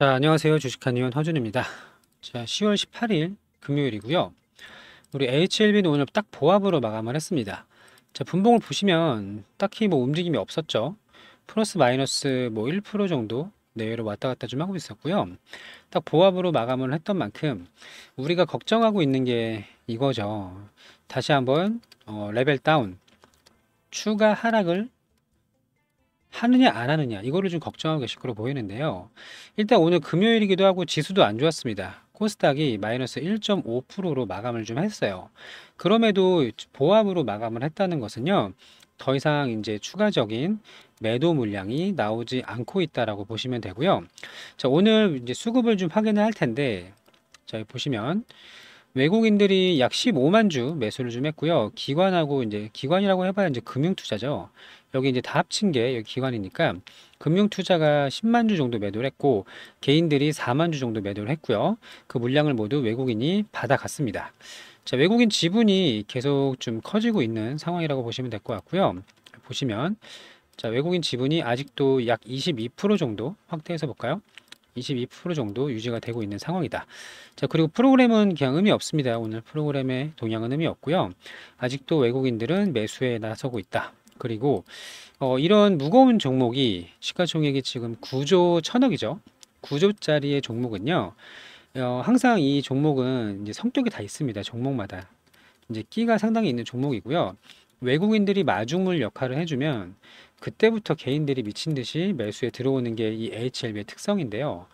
자, 안녕하세요. 주식한 의원 허준입니다. 자, 10월 18일 금요일이고요. 우리 HLB는 오늘 딱 보합으로 마감을 했습니다. 자, 분봉을 보시면 딱히 뭐 움직임이 없었죠. 플러스 마이너스 뭐 1% 정도 내외로 왔다 갔다 좀 하고 있었고요. 딱 보합으로 마감을 했던 만큼 우리가 걱정하고 있는 게 이거죠. 다시 한번 어, 레벨 다운 추가 하락을 하느냐 안 하느냐 이거를 좀 걱정하고 계실 거로 보이는데요. 일단 오늘 금요일이기도 하고 지수도 안 좋았습니다. 코스닥이 마이너스 1.5%로 마감을 좀 했어요. 그럼에도 보합으로 마감을 했다는 것은요. 더 이상 이제 추가적인 매도 물량이 나오지 않고 있다라고 보시면 되고요. 자, 오늘 이제 수급을 좀 확인을 할 텐데 자, 보시면 외국인들이 약 15만 주 매수를 좀 했고요. 기관하고 이제 기관이라고 해봐야 이제 금융투자죠. 여기 이제 다 합친 게 여기 기관이니까 금융투자가 10만 주 정도 매도를 했고 개인들이 4만 주 정도 매도를 했고요. 그 물량을 모두 외국인이 받아갔습니다. 자, 외국인 지분이 계속 좀 커지고 있는 상황이라고 보시면 될 것 같고요. 보시면 자, 외국인 지분이 아직도 약 22% 정도 확대해서 볼까요? 22% 정도 유지가 되고 있는 상황이다. 자, 그리고 프로그램은 그냥 의미 없습니다. 오늘 프로그램의 동향은 의미 없고요. 아직도 외국인들은 매수에 나서고 있다. 그리고 어, 이런 무거운 종목이 시가총액이 지금 9조 천억이죠. 9조짜리의 종목은요. 어, 항상 이 종목은 이제 성격이 다 있습니다. 종목마다. 이제 끼가 상당히 있는 종목이고요. 외국인들이 마중물 역할을 해주면 그때부터 개인들이 미친 듯이 매수에 들어오는 게 이 HLB의 특성인데요.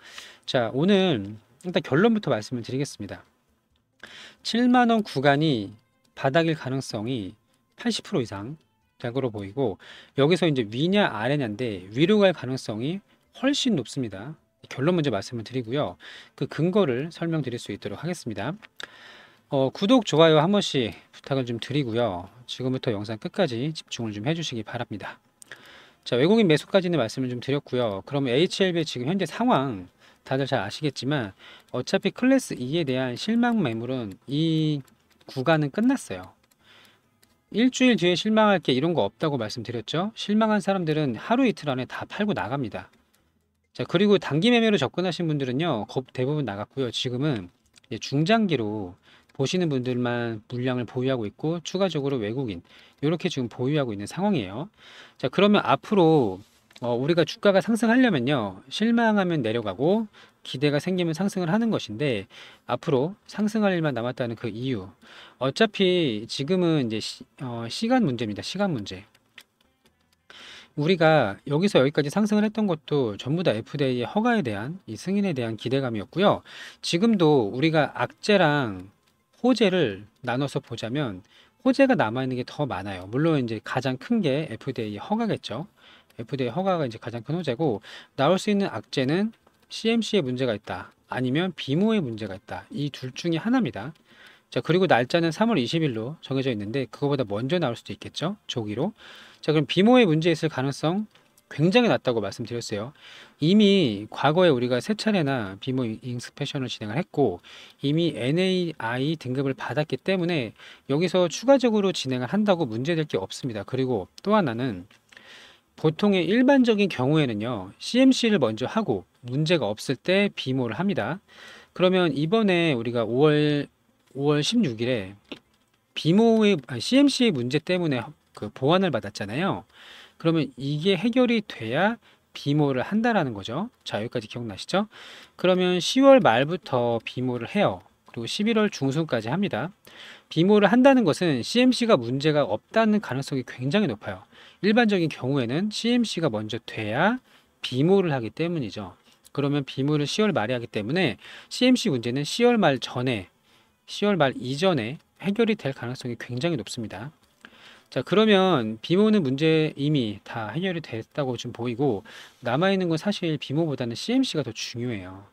자, 오늘 일단 결론부터 말씀을 드리겠습니다. 7만 원 구간이 바닥일 가능성이 80% 이상 으로 보이고 여기서 이제 위냐 아래냐인데 위로 갈 가능성이 훨씬 높습니다. 결론 먼저 말씀을 드리고요. 그 근거를 설명드릴 수 있도록 하겠습니다. 어, 구독, 좋아요 한 번씩 부탁을 좀 드리고요. 지금부터 영상 끝까지 집중을 좀 해주시기 바랍니다. 자 외국인 매수까지는 말씀을 좀 드렸고요. 그럼 HLB 지금 현재 상황 다들 잘 아시겠지만 어차피 클래스 2에 대한 실망 매물은 이 구간은 끝났어요. 일주일 뒤에 실망할 게 이런 거 없다고 말씀드렸죠. 실망한 사람들은 하루 이틀 안에 다 팔고 나갑니다. 자 그리고 단기 매매로 접근하신 분들은요 대부분 나갔고요. 지금은 중장기로 보시는 분들만 물량을 보유하고 있고 추가적으로 외국인 이렇게 지금 보유하고 있는 상황이에요. 자 그러면 앞으로 어, 우리가 주가가 상승하려면요 실망하면 내려가고 기대가 생기면 상승을 하는 것인데 앞으로 상승할 일만 남았다는 그 이유 어차피 지금은 이제 시, 어, 시간 문제입니다 시간 문제 우리가 여기서 여기까지 상승을 했던 것도 전부 다 FDA의 허가에 대한 이 승인에 대한 기대감이었고요. 지금도 우리가 악재랑 호재를 나눠서 보자면 호재가 남아있는 게 더 많아요. 물론 이제 가장 큰 게 FDA 허가겠죠. FDA 허가가 이제 가장 큰 호재고 나올 수 있는 악재는 c m c 에 문제가 있다. 아니면 비모에 문제가 있다. 이 둘 중에 하나입니다. 자, 그리고 날짜는 3월 20일로 정해져 있는데 그거보다 먼저 나올 수도 있겠죠. 조기로. 자, 그럼 비모에 문제 있을 가능성 굉장히 낮다고 말씀드렸어요. 이미 과거에 우리가 세 차례나 비모 인스펙션을 진행을 했고 이미 NAI 등급을 받았기 때문에 여기서 추가적으로 진행을 한다고 문제될 게 없습니다. 그리고 또 하나는 보통의 일반적인 경우에는요. CMC를 먼저 하고 문제가 없을 때 비모를 합니다. 그러면 이번에 우리가 5월 5월 16일에 비모의 c m c 문제 때문에 그 보완을 받았잖아요. 그러면 이게 해결이 돼야 비모를 한다라는 거죠. 자, 여기까지 기억나시죠? 그러면 10월 말부터 비모를 해요. 그리고 11월 중순까지 합니다. 비모를 한다는 것은 CMC가 문제가 없다는 가능성이 굉장히 높아요. 일반적인 경우에는 CMC가 먼저 돼야 비모를 하기 때문이죠. 그러면 비모를 10월 말에 하기 때문에 CMC 문제는 10월 말 전에, 10월 말 이전에 해결이 될 가능성이 굉장히 높습니다. 자 그러면 비모는 문제 이미 다 해결이 됐다고 좀 보이고 남아있는 건 사실 비모보다는 CMC가 더 중요해요.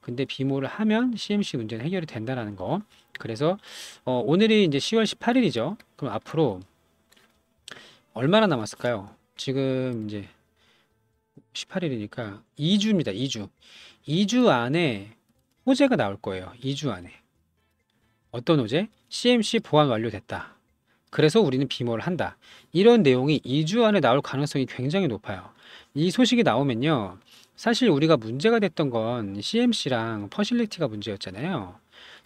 근데 비모를 하면 CMC 문제는 해결이 된다라는 거. 그래서 어, 오늘이 이제 10월 18일이죠. 그럼 앞으로 얼마나 남았을까요? 지금 이제 18일이니까 2주입니다. 2주. 2주 안에 호재가 나올 거예요. 2주 안에. 어떤 호재? CMC 보완 완료됐다. 그래서 우리는 비모를 한다. 이런 내용이 2주 안에 나올 가능성이 굉장히 높아요. 이 소식이 나오면요. 사실 우리가 문제가 됐던 건 CMC랑 퍼실리티가 문제였잖아요.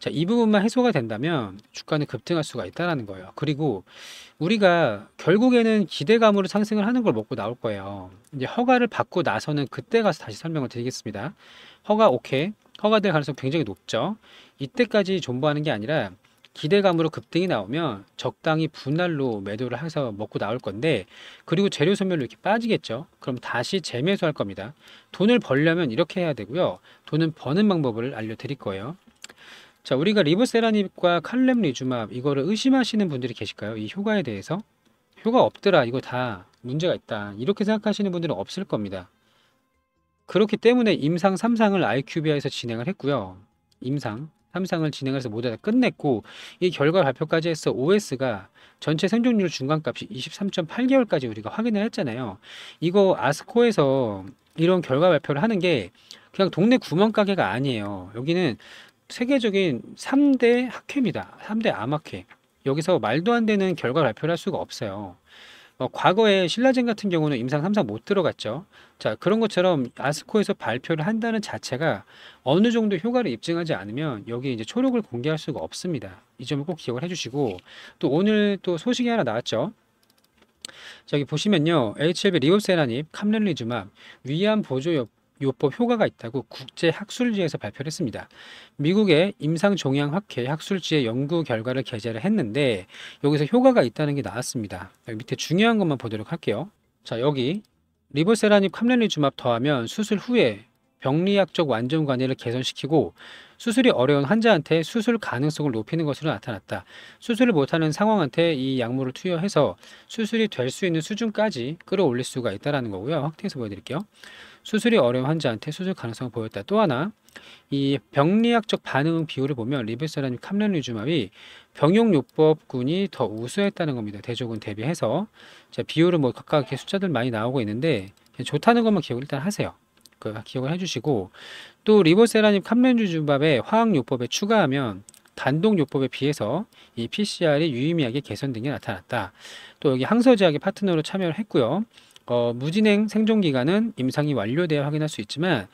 자, 이 부분만 해소가 된다면 주가는 급등할 수가 있다라는 거예요. 그리고 우리가 결국에는 기대감으로 상승을 하는 걸 먹고 나올 거예요. 이제 허가를 받고 나서는 그때 가서 다시 설명을 드리겠습니다. 허가 오케이. 허가될 가능성 굉장히 높죠. 이때까지 존버하는 게 아니라 기대감으로 급등이 나오면 적당히 분할로 매도를 해서 먹고 나올 건데 그리고 재료 소멸로 이렇게 빠지겠죠. 그럼 다시 재매수할 겁니다. 돈을 벌려면 이렇게 해야 되고요. 돈은 버는 방법을 알려드릴 거예요. 자, 우리가 리브세라닙과 칼렘 리주맙 이거를 의심하시는 분들이 계실까요? 이 효과에 대해서 효과 없더라 이거 다 문제가 있다 이렇게 생각하시는 분들은 없을 겁니다. 그렇기 때문에 임상 3상을 IQBI에서 진행을 했고요. 임상 삼상을 진행해서 모두 다 끝냈고 이 결과 발표까지 해서 OS가 전체 생존율 중간값이 23.8개월까지 우리가 확인을 했잖아요. 이거 아스코에서 이런 결과 발표를 하는 게 그냥 동네 구멍가게가 아니에요. 여기는 세계적인 3대 학회입니다. 3대 암학회. 여기서 말도 안 되는 결과 발표를 할 수가 없어요. 어, 과거에 신라젠 같은 경우는 임상 3상 못 들어갔죠. 자, 그런 것처럼 아스코에서 발표를 한다는 자체가 어느 정도 효과를 입증하지 않으면 여기 이제 초록을 공개할 수가 없습니다. 이 점을 꼭 기억을 해주시고 또 오늘 또 소식이 하나 나왔죠. 저기 보시면요. HLB 리오세라닙, 캄렐리주마 위암 보조요 요법 효과가 있다고 국제학술지에서 발표를 했습니다. 미국의 임상종양학회 학술지의 연구 결과를 게재를 했는데 여기서 효과가 있다는 게 나왔습니다. 여기 밑에 중요한 것만 보도록 할게요. 자 여기 리보세라닙 캄레리주맙 더하면 수술 후에 병리학적 완전 관리를 개선시키고 수술이 어려운 환자한테 수술 가능성을 높이는 것으로 나타났다. 수술을 못하는 상황한테 이 약물을 투여해서 수술이 될 수 있는 수준까지 끌어올릴 수가 있다라는 거고요. 확대해서 보여드릴게요. 수술이 어려운 환자한테 수술 가능성을 보였다. 또 하나 이 병리학적 반응 비율을 보면 리베스라는 캄렌리주마이 병용요법군이 더 우수했다는 겁니다. 대조군 대비해서 자 비율은 뭐 각각 숫자들 많이 나오고 있는데 좋다는 것만 기억 을 일단 하세요. 그 기억을 해주시고 또 리보세라님 캄렌주준밥에 화학요법에 추가하면 단독 요법에 비해서 이 PCR이 유의미하게 개선된 게 나타났다. 또 여기 항서제약의 파트너로 참여를 했고요. 어, 무진행 생존 기간은 임상이 완료되어 확인할 수 있지만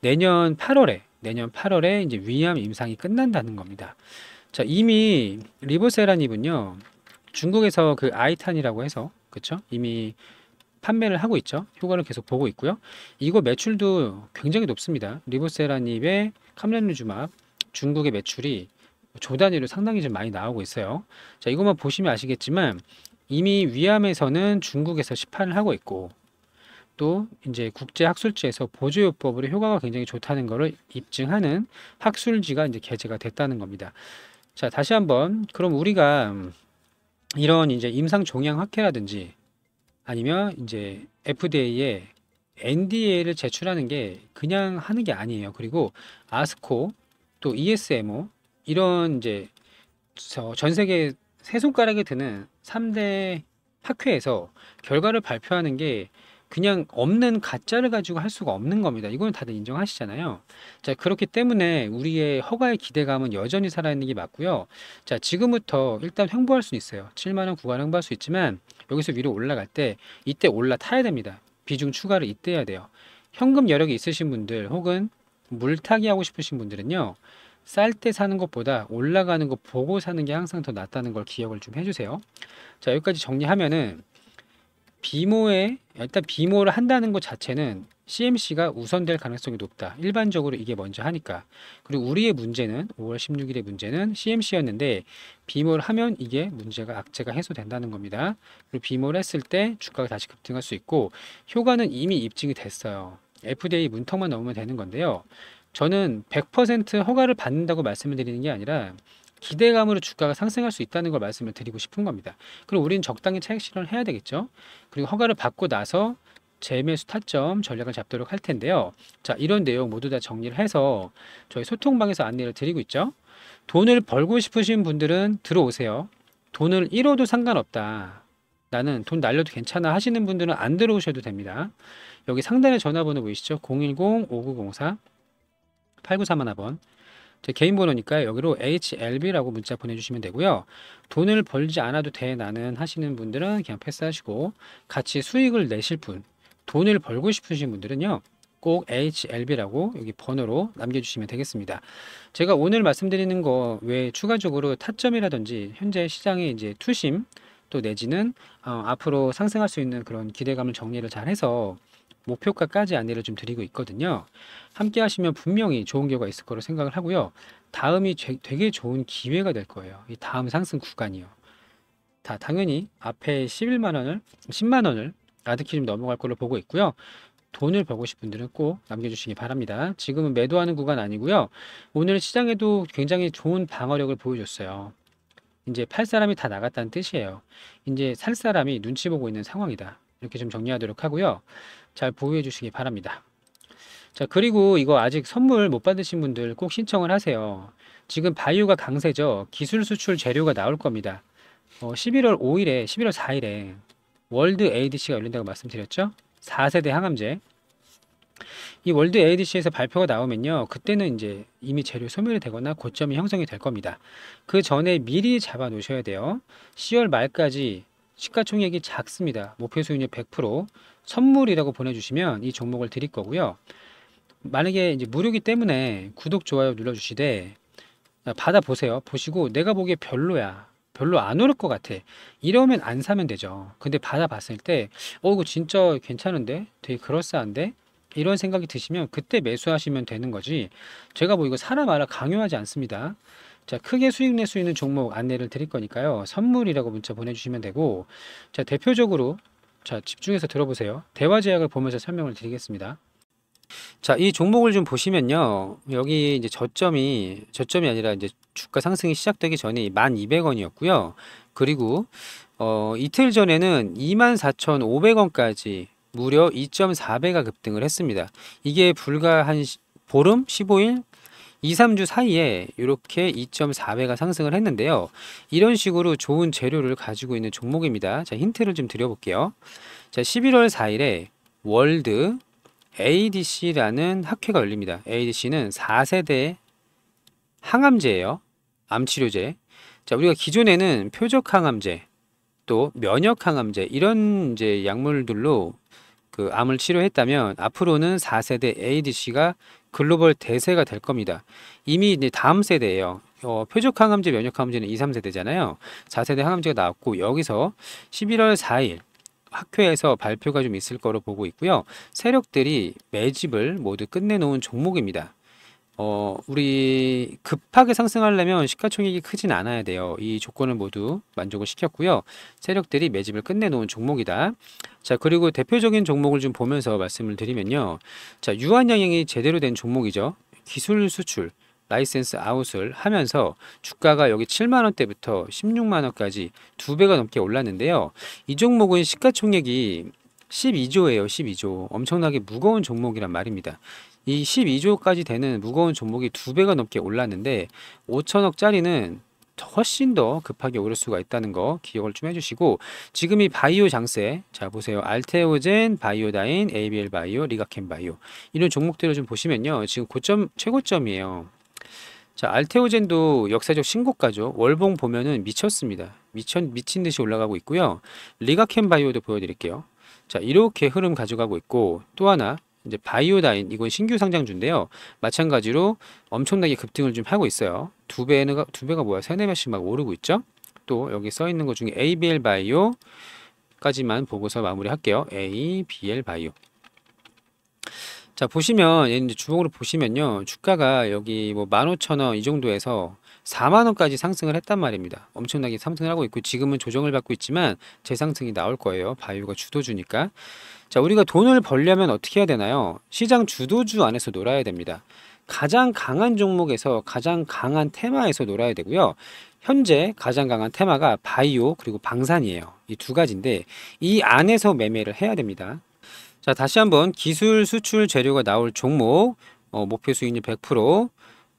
내년 8월에 내년 8월에 이제 위암 임상이 끝난다는 겁니다. 자 이미 리보세라닙은요 중국에서 그 아이탄이라고 해서 그쵸 이미 판매를 하고 있죠. 효과를 계속 보고 있고요. 이거 매출도 굉장히 높습니다. 리보세라닙의 카멜루주마 중국의 매출이 조 단위로 상당히 좀 많이 나오고 있어요. 자, 이것만 보시면 아시겠지만 이미 위암에서는 중국에서 시판을 하고 있고 또 이제 국제 학술지에서 보조요법으로 효과가 굉장히 좋다는 것을 입증하는 학술지가 이제 게재가 됐다는 겁니다. 자, 다시 한번 그럼 우리가 이런 이제 임상 종양 학회라든지 아니면 이제 FDA에 NDA를 제출하는 게 그냥 하는 게 아니에요. 그리고 아스코 또 ESMO 이런 이제 전 세계 세 손가락에 드는 3대 학회에서 결과를 발표하는 게 그냥 없는 가짜를 가지고 할 수가 없는 겁니다. 이거는 다들 인정하시잖아요. 자, 그렇기 때문에 우리의 허가의 기대감은 여전히 살아있는 게 맞고요. 자, 지금부터 일단 횡보할 수 있어요. 7만원 구간 횡보할 수 있지만 여기서 위로 올라갈 때 이때 올라타야 됩니다. 비중 추가를 이때 해야 돼요. 현금 여력이 있으신 분들 혹은 물타기 하고 싶으신 분들은요. 쌀 때 사는 것보다 올라가는 거 보고 사는 게 항상 더 낫다는 걸 기억을 좀 해주세요. 자, 여기까지 정리하면은 비모에 일단 비모를 한다는 것 자체는 CMC가 우선될 가능성이 높다. 일반적으로 이게 먼저 하니까. 그리고 우리의 문제는 5월 16일의 문제는 CMC였는데 비모를 하면 이게 문제가 악재가 해소된다는 겁니다. 그리고 비모를 했을 때 주가가 다시 급등할 수 있고 효과는 이미 입증이 됐어요. FDA 문턱만 넘으면 되는 건데요. 저는 100% 허가를 받는다고 말씀을 드리는 게 아니라 기대감으로 주가가 상승할 수 있다는 걸 말씀을 드리고 싶은 겁니다. 그리고 우리는 적당히 차익 실현을 해야 되겠죠. 그리고 허가를 받고 나서 재매수 타점 전략을 잡도록 할 텐데요. 자, 이런 내용 모두 다 정리를 해서 저희 소통방에서 안내를 드리고 있죠. 돈을 벌고 싶으신 분들은 들어오세요. 돈을 잃어도 상관없다. 나는 돈 날려도 괜찮아 하시는 분들은 안 들어오셔도 됩니다. 여기 상단에 전화번호 보이시죠? 010-5904 8931번 제 개인 번호니까 여기로 HLB라고 문자 보내주시면 되고요. 돈을 벌지 않아도 돼 나는 하시는 분들은 그냥 패스하시고 같이 수익을 내실 분, 돈을 벌고 싶으신 분들은요. 꼭 HLB라고 여기 번호로 남겨주시면 되겠습니다. 제가 오늘 말씀드리는 거 외에 추가적으로 타점이라든지 현재 시장의 이제 투심 또 내지는 어, 앞으로 상승할 수 있는 그런 기대감을 정리를 잘 해서 목표가까지 안내를 좀 드리고 있거든요. 함께 하시면 분명히 좋은 결과 있을 거로 생각을 하고요. 다음이 되게 좋은 기회가 될 거예요. 이 다음 상승 구간이요. 다 당연히 앞에 11만 원을 10만 원을 아득히 좀 넘어갈 걸로 보고 있고요. 돈을 벌고 싶은 분들은 꼭 남겨주시기 바랍니다. 지금은 매도하는 구간 아니고요. 오늘 시장에도 굉장히 좋은 방어력을 보여줬어요. 이제 팔 사람이 다 나갔다는 뜻이에요. 이제 살 사람이 눈치 보고 있는 상황이다. 이렇게 좀 정리하도록 하고요. 잘 보유해 주시기 바랍니다. 자, 그리고 이거 아직 선물 못 받으신 분들 꼭 신청을 하세요. 지금 바이오가 강세죠. 기술 수출 재료가 나올 겁니다. 어, 11월 5일에, 11월 4일에 월드 ADC가 열린다고 말씀드렸죠. 4세대 항암제. 이 월드 ADC에서 발표가 나오면요. 그때는 이제 이미 재료 소멸이 되거나 고점이 형성이 될 겁니다. 그 전에 미리 잡아 놓으셔야 돼요. 10월 말까지 시가총액이 작습니다. 목표 수익률 100%. 선물이라고 보내주시면 이 종목을 드릴 거고요. 만약에 이제 무료기 때문에 구독, 좋아요 눌러주시되 아, 받아보세요. 보시고 내가 보기에 별로야. 별로 안 오를 것 같아. 이러면 안 사면 되죠. 근데 받아봤을 때, 어, 이거 진짜 괜찮은데? 되게 그럴싸한데? 이런 생각이 드시면 그때 매수하시면 되는 거지. 제가 뭐 이거 사람 알아 강요하지 않습니다. 자, 크게 수익 낼 수 있는 종목 안내를 드릴 거니까요. 선물이라고 문자 보내주시면 되고, 자, 대표적으로 자, 집중해서 들어보세요. 대화 제약을 보면서 설명을 드리겠습니다. 자, 이 종목을 좀 보시면요. 여기 이제 저점이 저점이 아니라 이제 주가 상승이 시작되기 전에 1,200원이었고요. 그리고 어, 이틀 전에는 24,500원까지 무려 2.4배가 급등을 했습니다. 이게 불과 한 보름 15일 2, 3주 사이에 이렇게 2.4배가 상승을 했는데요. 이런 식으로 좋은 재료를 가지고 있는 종목입니다. 자, 힌트를 좀 드려볼게요. 자, 11월 4일에 월드 ADC라는 학회가 열립니다. ADC는 4세대 항암제예요. 암치료제. 자, 우리가 기존에는 표적항암제, 또 면역항암제 이런 이제 약물들로 그 암을 치료했다면 앞으로는 4세대 ADC가 글로벌 대세가 될 겁니다. 이미 이제 다음 세대예요. 어, 표적 항암제, 면역 항암제는 2, 3세대잖아요. 4세대 항암제가 나왔고 여기서 11월 4일 학회에서 발표가 좀 있을 거로 보고 있고요. 세력들이 매집을 모두 끝내놓은 종목입니다. 어, 우리 급하게 상승하려면 시가총액이 크진 않아야 돼요. 이 조건을 모두 만족을 시켰고요. 세력들이 매집을 끝내놓은 종목이다. 자, 그리고 대표적인 종목을 좀 보면서 말씀을 드리면요. 자, 유한양행이 제대로 된 종목이죠. 기술 수출. 라이센스 아웃을 하면서 주가가 여기 7만원대부터 16만원까지 두 배가 넘게 올랐는데요. 이 종목은 시가총액이 12조예요. 12조. 엄청나게 무거운 종목이란 말입니다. 이 12조까지 되는 무거운 종목이 두 배가 넘게 올랐는데 5천억짜리는 훨씬 더 급하게 오를 수가 있다는 거 기억을 좀 해주시고 지금 이 바이오 장세 자 보세요 알테오젠, 바이오다인, ABL 바이오, 리가켄 바이오 이런 종목들을 좀 보시면요 지금 고점 최고점이에요 자 알테오젠도 역사적 신고가죠 월봉 보면은 미쳤습니다 미천 미친 듯이 올라가고 있고요 리가켄 바이오도 보여드릴게요 자, 이렇게 흐름 가져가고 있고 또 하나 이제 바이오다인 이건 신규 상장주인데요. 마찬가지로 엄청나게 급등을 좀 하고 있어요. 두 배는 두 배가 뭐야? 세네 배씩 막 오르고 있죠. 또 여기 써 있는 것 중에 ABL 바이오 까지만 보고서 마무리할게요. ABL 바이오. 자 보시면 이제 주목으로 보시면요 주가가 여기 뭐 15,000원 이 정도에서 4만 원까지 상승을 했단 말입니다. 엄청나게 상승을 하고 있고 지금은 조정을 받고 있지만 재상승이 나올 거예요. 바이오가 주도주니까. 자, 우리가 돈을 벌려면 어떻게 해야 되나요? 시장 주도주 안에서 놀아야 됩니다. 가장 강한 종목에서 가장 강한 테마에서 놀아야 되고요. 현재 가장 강한 테마가 바이오 그리고 방산이에요. 이 두 가지인데 이 안에서 매매를 해야 됩니다. 자, 다시 한번 기술 수출 재료가 나올 종목 어, 목표 수익률 100%,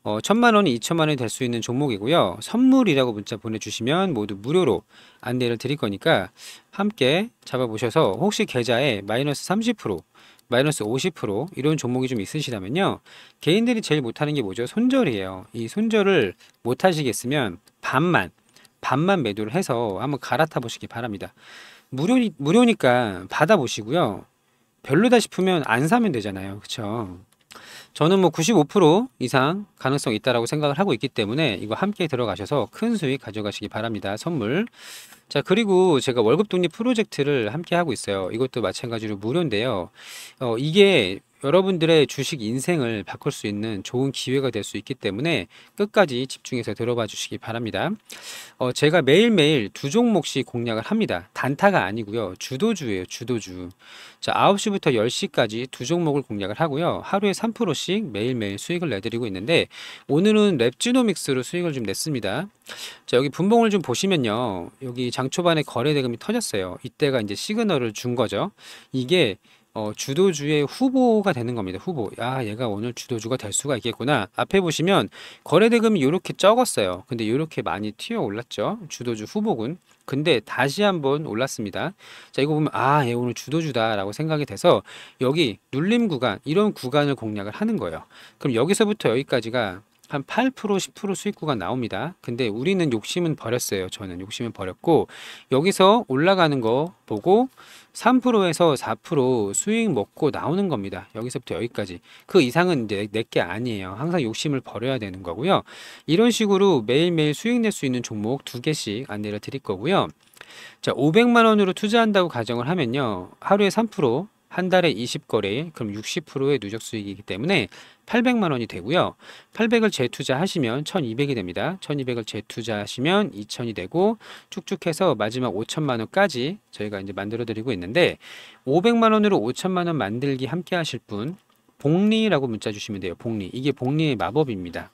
어, 천만 원, 이천만 원이 될 수 있는 종목이고요. 선물이라고 문자 보내주시면 모두 무료로 안내를 드릴 거니까 함께 잡아보셔서 혹시 계좌에 마이너스 30%, 마이너스 50% 이런 종목이 좀 있으시다면요. 개인들이 제일 못하는 게 뭐죠? 손절이에요. 이 손절을 못하시겠으면 반만, 반만 매도를 해서 한번 갈아타 보시기 바랍니다. 무료, 무료니까 받아보시고요. 별로다 싶으면 안 사면 되잖아요. 그쵸? 저는 뭐 95% 이상 가능성이 있다라고 생각을 하고 있기 때문에 이거 함께 들어가셔서 큰 수익 가져가시기 바랍니다. 선물. 자, 그리고 제가 월급 독립 프로젝트를 함께 하고 있어요. 이것도 마찬가지로 무료인데요. 어, 이게 여러분들의 주식 인생을 바꿀 수 있는 좋은 기회가 될 수 있기 때문에 끝까지 집중해서 들어봐 주시기 바랍니다. 어, 제가 매일매일 두 종목씩 공략을 합니다. 단타가 아니고요. 주도주예요. 주도주. 자, 9시부터 10시까지 두 종목을 공략을 하고요. 하루에 3%씩 매일매일 수익을 내드리고 있는데 오늘은 랩지노믹스로 수익을 좀 냈습니다. 자, 여기 분봉을 좀 보시면요. 여기 장 초반에 거래 대금이 터졌어요. 이때가 이제 시그널을 준 거죠. 이게 어, 주도주의 후보가 되는 겁니다. 후보. 야, 얘가 오늘 주도주가 될 수가 있겠구나. 앞에 보시면 거래대금이 이렇게 적었어요. 근데 이렇게 많이 튀어 올랐죠. 주도주 후보군. 근데 다시 한번 올랐습니다. 자, 이거 보면 아, 얘 오늘 주도주다라고 생각이 돼서 여기 눌림 구간 이런 구간을 공략을 하는 거예요. 그럼 여기서부터 여기까지가 한8% 10% 수익 구가 나옵니다. 근데 우리는 욕심은 버렸어요. 저는 욕심은 버렸고 여기서 올라가는 거 보고 3%에서 4% 수익 먹고 나오는 겁니다. 여기서부터 여기까지 그 이상은 이제 내게 아니에요. 항상 욕심을 버려야 되는 거고요. 이런 식으로 매일매일 수익 낼 수 있는 종목 두 개씩 안내를 드릴 거고요. 자, 500만 원으로 투자한다고 가정을 하면요. 하루에 3%한 달에 20거래, 그럼 60%의 누적 수익이기 때문에 800만 원이 되고요. 800을 재투자하시면 1200이 됩니다. 1200을 재투자하시면 2000이 되고 쭉쭉해서 마지막 5천만 원까지 저희가 이제 만들어 드리고 있는데 500만 원으로 5천만 원 만들기 함께 하실 분 복리라고 문자 주시면 돼요. 복리. 이게 복리의 마법입니다.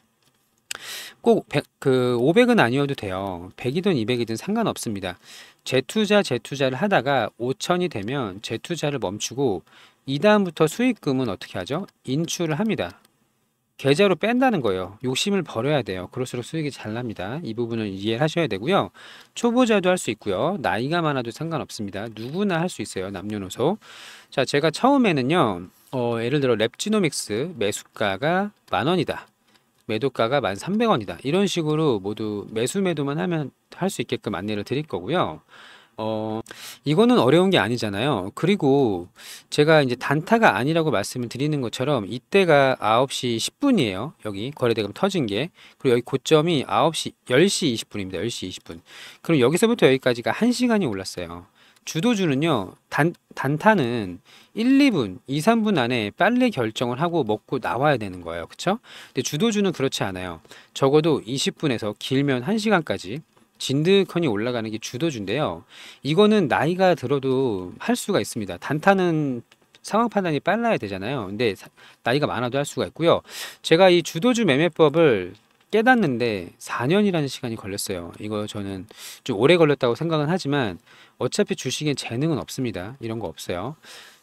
꼭 100, 그 500은 아니어도 돼요. 100이든 200이든 상관없습니다. 재투자 재투자를 하다가 5천이 되면 재투자를 멈추고 이 다음부터 수익금은 어떻게 하죠? 인출을 합니다. 계좌로 뺀다는 거예요. 욕심을 버려야 돼요. 그럴수록 수익이 잘 납니다. 이부분은 이해를 하셔야 되고요. 초보자도 할 수 있고요. 나이가 많아도 상관없습니다. 누구나 할 수 있어요. 남녀노소. 자, 제가 처음에는요. 어, 예를 들어 랩지노믹스 매수가가 만 원이다. 매도가가 1,300원이다. 이런 식으로 모두 매수 매도만 하면 할 수 있게끔 안내를 드릴 거고요. 어, 이거는 어려운 게 아니잖아요. 그리고 제가 이제 단타가 아니라고 말씀을 드리는 것처럼 이때가 9시 10분이에요. 여기 거래대금 터진 게. 그리고 여기 고점이 9시, 10시 20분입니다. 10시 20분. 그럼 여기서부터 여기까지가 1시간이 올랐어요. 주도주는요, 단, 단타는 1, 2분, 2, 3분 안에 빨리 결정을 하고 먹고 나와야 되는 거예요. 그쵸? 근데 주도주는 그렇지 않아요. 적어도 20분에서 길면 1시간까지 진드컨이 올라가는 게 주도주인데요. 이거는 나이가 들어도 할 수가 있습니다. 단타는 상황 판단이 빨라야 되잖아요. 근데 나이가 많아도 할 수가 있고요. 제가 이 주도주 매매법을 깨닫는데 4년이라는 시간이 걸렸어요. 이거 저는 좀 오래 걸렸다고 생각은 하지만 어차피 주식엔 재능은 없습니다. 이런 거 없어요.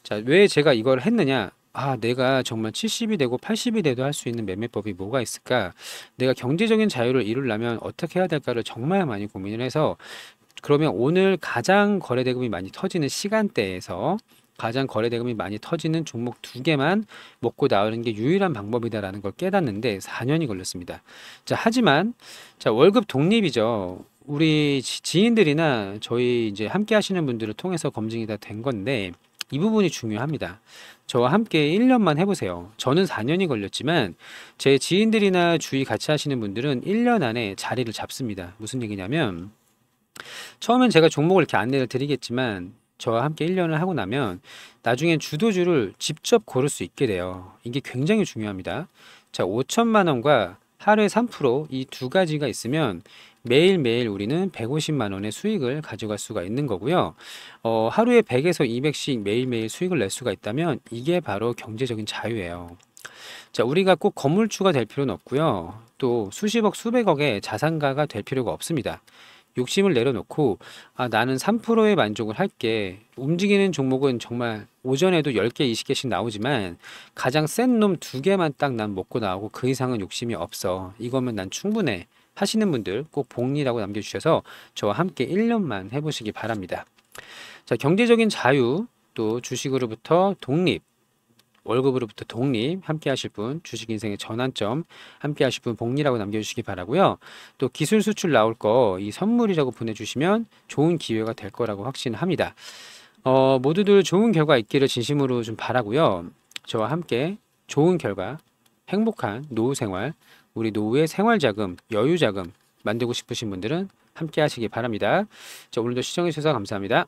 자, 왜 제가 이걸 했느냐? 아, 내가 정말 70이 되고 80이 돼도 할 수 있는 매매법이 뭐가 있을까? 내가 경제적인 자유를 이루려면 어떻게 해야 될까를 정말 많이 고민을 해서 그러면 오늘 가장 거래 대금이 많이 터지는 시간대에서 가장 거래 대금이 많이 터지는 종목 두 개만 먹고 나오는 게 유일한 방법이다라는 걸 깨닫는데 4년이 걸렸습니다. 자, 하지만 자, 월급 독립이죠. 우리 지인들이나 저희 이제 함께 하시는 분들을 통해서 검증이 다 된 건데 이 부분이 중요합니다. 저와 함께 1년만 해보세요. 저는 4년이 걸렸지만 제 지인들이나 주위 같이 하시는 분들은 1년 안에 자리를 잡습니다. 무슨 얘기냐면 처음엔 제가 종목을 이렇게 안내를 드리겠지만 저와 함께 1년을 하고 나면 나중엔 주도주를 직접 고를 수 있게 돼요. 이게 굉장히 중요합니다. 자, 5천만 원과 하루에 3%이 두 가지가 있으면 매일매일 우리는 150만 원의 수익을 가져갈 수가 있는 거고요. 어, 하루에 100에서 200씩 매일매일 수익을 낼 수가 있다면 이게 바로 경제적인 자유예요. 자, 우리가 꼭 건물주가 될 필요는 없고요. 또 수십억, 수백억의 자산가가 될 필요가 없습니다. 욕심을 내려놓고 아 나는 3%의 만족을 할게. 움직이는 종목은 정말 오전에도 10개, 20개씩 나오지만 가장 센 놈 두 개만 딱 난 먹고 나오고 그 이상은 욕심이 없어. 이거면 난 충분해. 하시는 분들 꼭 복리라고 남겨주셔서 저와 함께 1년만 해보시기 바랍니다. 자, 경제적인 자유, 또 주식으로부터 독립, 월급으로부터 독립 함께 하실 분, 주식 인생의 전환점 함께 하실 분 복리라고 남겨주시기 바라고요. 또 기술 수출 나올 거 이 선물이라고 보내주시면 좋은 기회가 될 거라고 확신합니다. 어, 모두들 좋은 결과 있기를 진심으로 좀 바라고요. 저와 함께 좋은 결과, 행복한 노후 생활, 우리 노후의 생활 자금, 여유 자금 만들고 싶으신 분들은 함께 하시기 바랍니다. 자, 오늘도 시청해주셔서 감사합니다.